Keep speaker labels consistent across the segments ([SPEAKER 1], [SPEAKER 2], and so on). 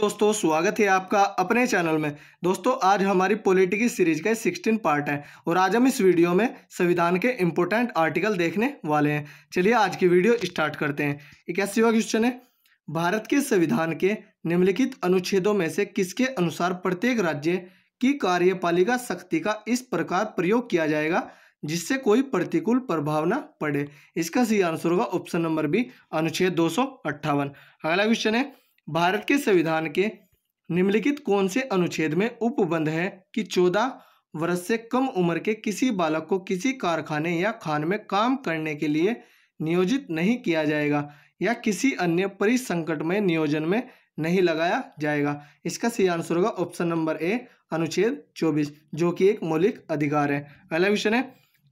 [SPEAKER 1] दोस्तों स्वागत है आपका अपने चैनल में दोस्तों आज हमारी पॉलिटी सीरीज का सिक्सटीन पार्ट है और आज हम इस वीडियो में संविधान के इम्पोर्टेंट आर्टिकल देखने वाले हैं चलिए आज की वीडियो स्टार्ट करते हैं हुआ क्वेश्चन है भारत के संविधान के निम्नलिखित अनुच्छेदों में से किसके अनुसार प्रत्येक राज्य की कार्यपालिका शक्ति का इस प्रकार प्रयोग किया जाएगा जिससे कोई प्रतिकूल प्रभाव न पड़े इसका सही आंसर होगा ऑप्शन नंबर बी अनुच्छेद दो अगला क्वेश्चन है भारत के संविधान के निम्नलिखित कौन से अनुच्छेद में उपबंध है कि चौदह वर्ष से कम उम्र के किसी बालक को किसी कारखाने या खान में काम करने के लिए नियोजित नहीं किया जाएगा या किसी अन्य परिसंकट में नियोजन में नहीं लगाया जाएगा इसका सही आंसर होगा ऑप्शन नंबर ए अनुच्छेद 24 जो कि एक मौलिक अधिकार है अगला क्वेश्चन है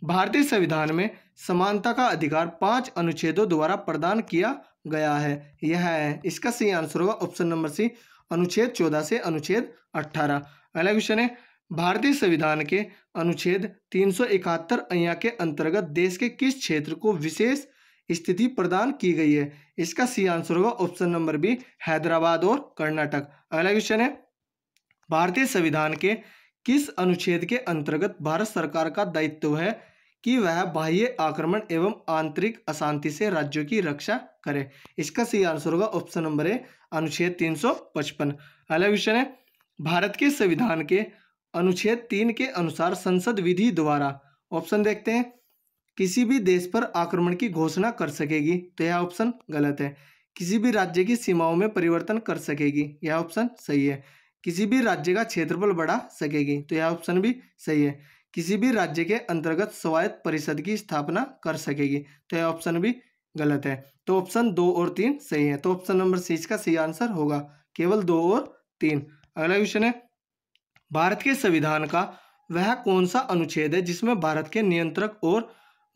[SPEAKER 1] भारतीय संविधान में समानता का अधिकार पांच अनुच्छेदों द्वारा प्रदान किया गया है यह है इसका सही आंसर होगा ऑप्शन नंबर सी अनुच्छेद चौदह से अनुच्छेद अट्ठारह अगला क्वेश्चन है भारतीय संविधान के अनुच्छेद तीन सौ इकहत्तर अया के अंतर्गत देश के किस क्षेत्र को विशेष स्थिति प्रदान की गई है इसका सी आंसर होगा ऑप्शन नंबर बी हैदराबाद और कर्नाटक अगला क्वेश्चन है भारतीय संविधान के किस अनुच्छेद के अंतर्गत भारत सरकार का दायित्व है कि वह बाह्य आक्रमण एवं आंतरिक अशांति से राज्यों की रक्षा करे इसका सही आंसर होगा ऑप्शन नंबर ए अनुच्छेद 355 अगला क्वेश्चन है भारत के संविधान के अनुच्छेद तीन के अनुसार संसद विधि द्वारा ऑप्शन देखते हैं किसी भी देश पर आक्रमण की घोषणा कर सकेगी तो यह ऑप्शन गलत है किसी भी राज्य की सीमाओं में परिवर्तन कर सकेगी यह ऑप्शन सही है किसी भी राज्य का क्षेत्रफल बढ़ा सकेगी तो यह ऑप्शन भी सही है किसी भी राज्य के अंतर्गत स्वायत्त परिषद की स्थापना कर सकेगी तो यह ऑप्शन भी गलत है तो ऑप्शन दो और तीन सही है तो ऑप्शन नंबर सी इसका सही आंसर होगा केवल दो और तीन अगला क्वेश्चन है भारत के संविधान का वह कौन सा अनुच्छेद है जिसमें भारत के नियंत्रक और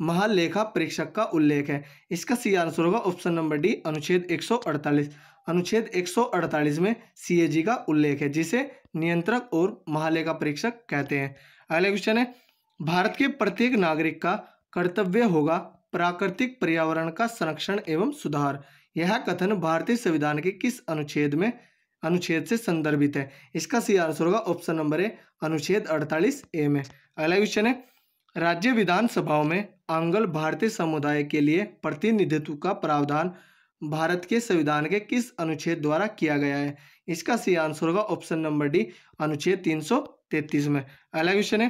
[SPEAKER 1] महालेखा परीक्षक का उल्लेख है इसका सी आंसर होगा ऑप्शन नंबर डी अनुच्छेद 148 अनुच्छेद 148 में सीएजी का उल्लेख है जिसे नियंत्रक और महालेखा परीक्षक कहते हैं अगला क्वेश्चन है भारत के प्रत्येक नागरिक का कर्तव्य होगा प्राकृतिक पर्यावरण का संरक्षण एवं सुधार यह कथन भारतीय संविधान के किस अनुच्छेद में अनुच्छेद से संदर्भित है इसका सही आंसर होगा ऑप्शन नंबर ए अनुच्छेद 48 ए में अगला क्वेश्चन है राज्य विधानसभाओं में आंगल भारतीय समुदाय के लिए प्रतिनिधित्व का प्रावधान भारत के संविधान के किस अनुच्छेद द्वारा किया गया है इसका सही आंसर होगा ऑप्शन नंबर डी अनुच्छेद तीन सौ तैतीस में अगला क्वेश्चन है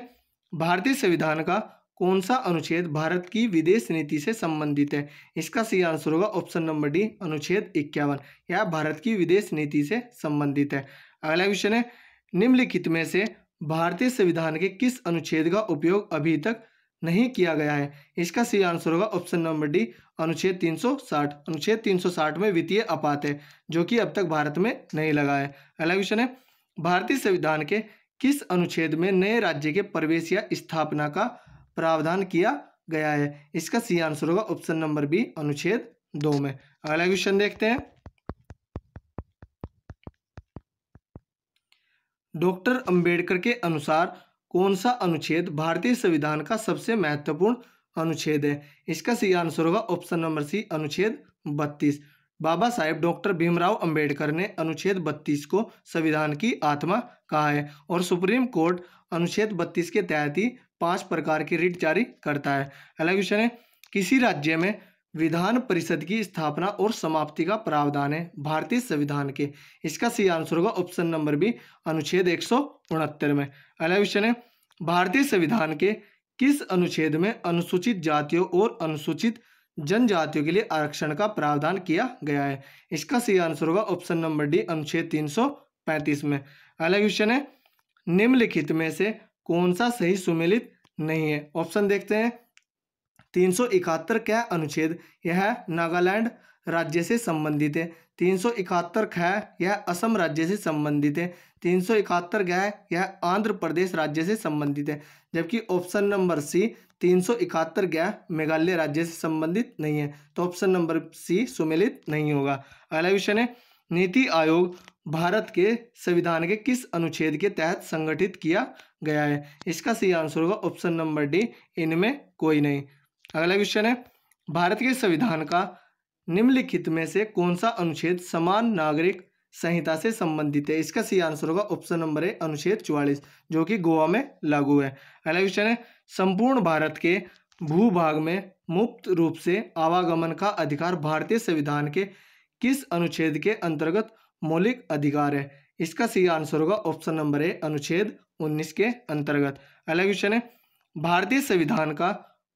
[SPEAKER 1] भारतीय संविधान का कौन सा अनुच्छेद भारत की विदेश नीति से संबंधित है इसका सही आंसर होगा ऑप्शन नंबर डी अनुच्छेद इक्यावन यह भारत की विदेश नीति से संबंधित है अगला क्वेश्चन है निम्नलिखित में से भारतीय संविधान के किस अनुच्छेद का उपयोग अभी तक नहीं किया गया है इसका सही आंसर होगा ऑप्शन नंबर डी अनुच्छेद 360 अनुच्छेद 360 में वित्तीय आपात है जो कि अब तक भारत में नहीं लगा है अगला क्वेश्चन है भारतीय संविधान के किस अनुच्छेद में नए राज्य के प्रवेश या स्थापना का प्रावधान किया गया है इसका सी आंसर होगा ऑप्शन नंबर बी अनुच्छेद दो में अगला क्वेश्चन देखते हैं डॉक्टर अंबेडकर के अनुसार कौन सा अनुच्छेद भारतीय संविधान का सबसे महत्वपूर्ण अनुच्छेद है इसका सही आंसर होगा ऑप्शन नंबर सी अनुच्छेद बत्तीस बाबा साहेब डॉक्टर भीमराव अंबेडकर ने अनुच्छेद 32 को संविधान की आत्मा कहा है और सुप्रीम कोर्ट अनुच्छेद 32 के तहत ही पांच प्रकार की रिट जारी करता है अगला क्वेश्चन है किसी राज्य में विधान परिषद की स्थापना और समाप्ति का प्रावधान है भारतीय संविधान के इसका सही आंसर होगा ऑप्शन नंबर बी अनुच्छेद एक में अगला क्वेश्चन है भारतीय संविधान के किस अनुच्छेद में अनुसूचित जातियों और अनुसूचित जनजातियों के लिए आरक्षण का प्रावधान किया गया है इसका सही आंसर होगा ऑप्शन नंबर डी अनुच्छेद 335 में अगला क्वेश्चन है निम्नलिखित में से कौन सा सही सुमेलित नहीं है ऑप्शन देखते हैं तीन सौ इकहत्तर क्या अनुच्छेद यह नागालैंड राज्य से संबंधित है तीन सौ इकहत्तर ख यह असम राज्य से संबंधित है तीन सौ इकहत्तर ग यह आंध्र प्रदेश राज्य से संबंधित है जबकि ऑप्शन नंबर सी तीन सौ इकहत्तर ग मेघालय राज्य से संबंधित नहीं है तो ऑप्शन नंबर सी सुमेलित नहीं होगा अगला क्वेश्चन है नीति आयोग भारत के संविधान के किस अनुच्छेद के तहत संगठित किया गया है इसका सही आंसर होगा ऑप्शन नंबर डी इनमें कोई नहीं अगला क्वेश्चन है भारत के संविधान का निम्नलिखित में से कौन सा अनुच्छेद समान नागरिक संहिता से संबंधित है इसका सही आंसर होगा ऑप्शन नंबर है अनुच्छेद चौवालीस जो कि गोवा में लागू है अगला क्वेश्चन है संपूर्ण भारत के भूभाग में मुक्त रूप से आवागमन का अधिकार भारतीय संविधान के किस अनुच्छेद के अंतर्गत मौलिक अधिकार है इसका सही आंसर होगा ऑप्शन नंबर है अनुच्छेद 19 के अंतर्गत अगला क्वेश्चन है भारतीय संविधान का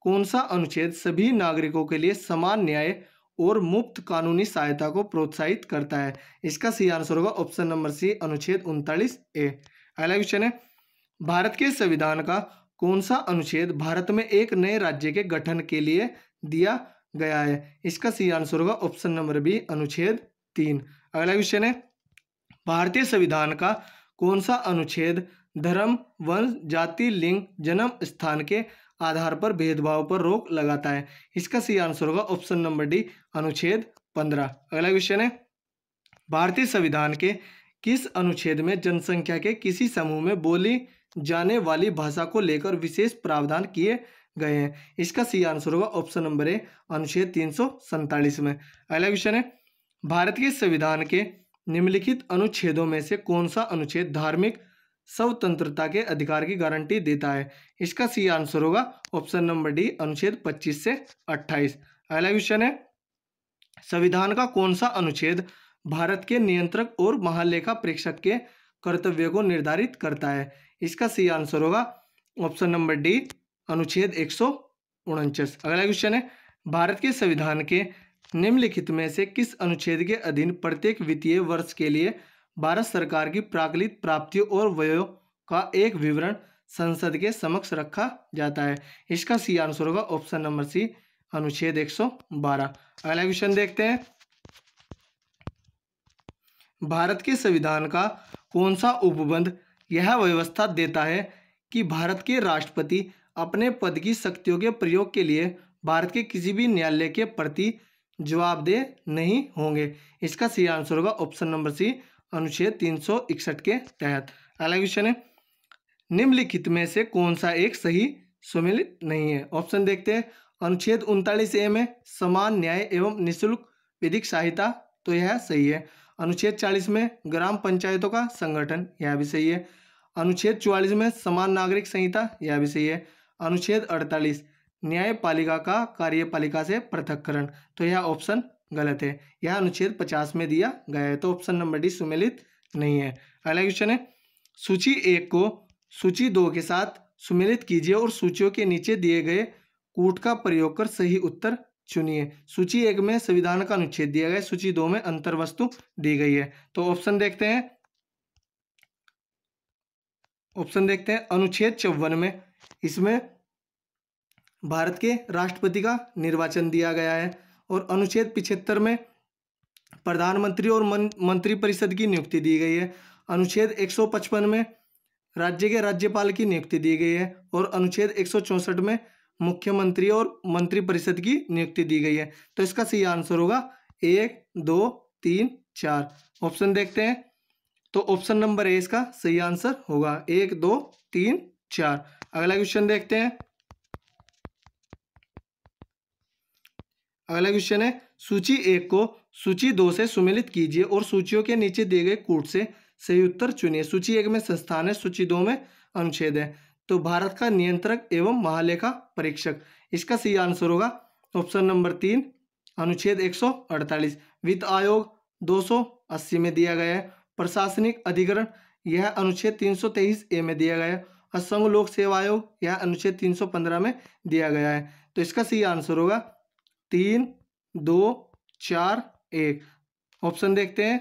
[SPEAKER 1] कौन सा अनुच्छेद सभी नागरिकों के लिए समान न्याय और मुफ्त कानूनी सहायता को प्रोत्साहित करता है इसका सही आंसर होगा ऑप्शन नंबर सी अनुच्छेद उनतालीस ए अगला क्वेश्चन है भारत के संविधान का कौन सा अनुच्छेद भारत में एक नए राज्य के गठन के लिए दिया गया है इसका सही आंसर होगा ऑप्शन नंबर बी अनुच्छेद तीन अगला क्वेश्चन है भारतीय संविधान का कौन सा अनुच्छेद धर्म वंश जाति लिंग जन्म स्थान के आधार पर भेदभाव पर रोक लगाता है इसका सही आंसर होगा ऑप्शन नंबर डी अनुच्छेद पंद्रह अगला क्वेश्चन है भारतीय संविधान के किस अनुच्छेद में जनसंख्या के किसी समूह में बोली जाने वाली भाषा को लेकर विशेष प्रावधान किए गए हैं इसका सी आंसर होगा ऑप्शन नंबर ए अनुच्छेद तीन में अगला क्वेश्चन है भारत के संविधान के निम्नलिखित अनुच्छेदों में से कौन सा अनुच्छेद धार्मिक स्वतंत्रता के अधिकार की गारंटी देता है इसका सी आंसर होगा ऑप्शन नंबर डी अनुच्छेद 25 से 28 अगला क्वेश्चन है संविधान का कौन सा अनुच्छेद भारत के नियंत्रक और महालेखा परीक्षक के कर्तव्य को निर्धारित करता है इसका सही आंसर होगा ऑप्शन नंबर डी अनुच्छेद एक अगला क्वेश्चन है भारत के संविधान के निम्नलिखित में से किस अनुच्छेद के अधीन प्रत्येक वित्तीय वर्ष के लिए भारत सरकार की प्राकलित प्राप्तियों और व्ययों का एक विवरण संसद के समक्ष रखा जाता है इसका सी आंसर होगा ऑप्शन नंबर सी अनुच्छेद 112 अगला क्वेश्चन देखते हैं भारत के संविधान का कौन सा उपबंध यह व्यवस्था देता है कि भारत के राष्ट्रपति अपने पद की शक्तियों के प्रयोग के लिए भारत के किसी भी न्यायालय के प्रति जवाबदेह नहीं होंगे इसका सही आंसर होगा ऑप्शन नंबर सी अनुच्छेद तीन के तहत अगला क्वेश्चन है निम्नलिखित में से कौन सा एक सही सुमिलित नहीं है ऑप्शन देखते हैं अनुच्छेद उनतालीस ए में समान न्याय एवं निःशुल्क विधिक सहायता तो यह सही है अनुच्छेद चालीस में ग्राम पंचायतों का संगठन यह भी सही है अनुच्छेद चौवालीस में समान नागरिक संहिता यह भी सही है अनुच्छेद अड़तालीस न्यायपालिका का कार्यपालिका से पृथककरण तो यह ऑप्शन गलत है यह अनुच्छेद पचास में दिया गया है तो ऑप्शन नंबर डी सुमेलित नहीं है अगला क्वेश्चन है सूची एक को सूची दो के साथ सुमेलित कीजिए और सूचियों के नीचे दिए गए कूट का प्रयोग कर सही उत्तर चुनिए सूची एक में संविधान का अनुच्छेद दिया गया सूची दो में अंतर्वस्तु दी गई है तो ऑप्शन देखते हैं ऑप्शन देखते हैं अनुच्छेद चौवन में इसमें भारत के राष्ट्रपति का निर्वाचन दिया गया है और अनुच्छेद पिछहत्तर में प्रधानमंत्री और मंत्री परिषद की नियुक्ति दी गई है अनुच्छेद 155 में राज्य के राज्यपाल की नियुक्ति दी गई है और अनुच्छेद 164 में मुख्यमंत्री और मंत्रिपरिषद की नियुक्ति दी गई है तो इसका सही आंसर होगा एक दो तीन चार ऑप्शन देखते हैं तो ऑप्शन नंबर ए इसका सही आंसर होगा एक दो तीन चार अगला क्वेश्चन देखते हैं अगला क्वेश्चन है सूची एक को सूची दो से सुमिलित कीजिए और सूचियों के नीचे दिए गए कूट से सही उत्तर चुनिए सूची एक में संस्थान है सूची दो में अनुच्छेद है तो भारत का नियंत्रक एवं महालेखा परीक्षक इसका सही आंसर होगा ऑप्शन नंबर तीन अनुच्छेद 148 वित्त आयोग 280 में दिया गया है प्रशासनिक अधिकरण यह अनुच्छेद 323 ए में दिया गया है असंघ लोक सेवा आयोग यह अनुच्छेद 315 में दिया गया है तो इसका सही आंसर होगा तीन दो चार एक ऑप्शन देखते हैं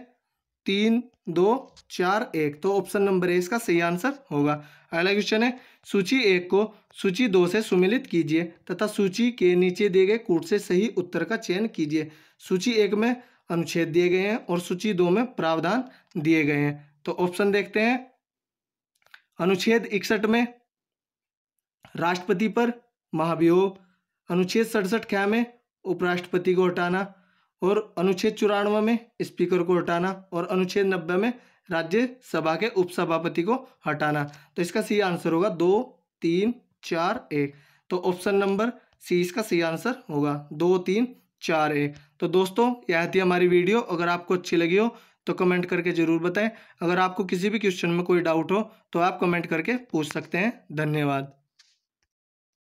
[SPEAKER 1] तीन दो चार एक तो ऑप्शन नंबर ए इसका सही आंसर होगा अगला क्वेश्चन है सूची एक को सूची दो से सुमिलित कीजिए तथा सूची के नीचे दिए गए कूट से सही उत्तर का चयन कीजिए सूची एक में अनुच्छेद दिए गए हैं और सूची दो में प्रावधान दिए गए हैं तो ऑप्शन देखते हैं अनुच्छेद इकसठ में राष्ट्रपति पर महाभियोग अनुच्छेद सड़सठ ख्या में उपराष्ट्रपति को हटाना और अनुच्छेद चौरानवे में स्पीकर को हटाना और अनुच्छेद नब्बे में राज्यसभा के उपसभापति को हटाना तो इसका सही आंसर होगा दो तीन चार एक तो ऑप्शन नंबर सी इसका सही आंसर होगा दो तीन चार ए तो दोस्तों यह थी हमारी वीडियो अगर आपको अच्छी लगी हो तो कमेंट करके ज़रूर बताएं अगर आपको किसी भी क्वेश्चन में कोई डाउट हो तो आप कमेंट करके पूछ सकते हैं धन्यवाद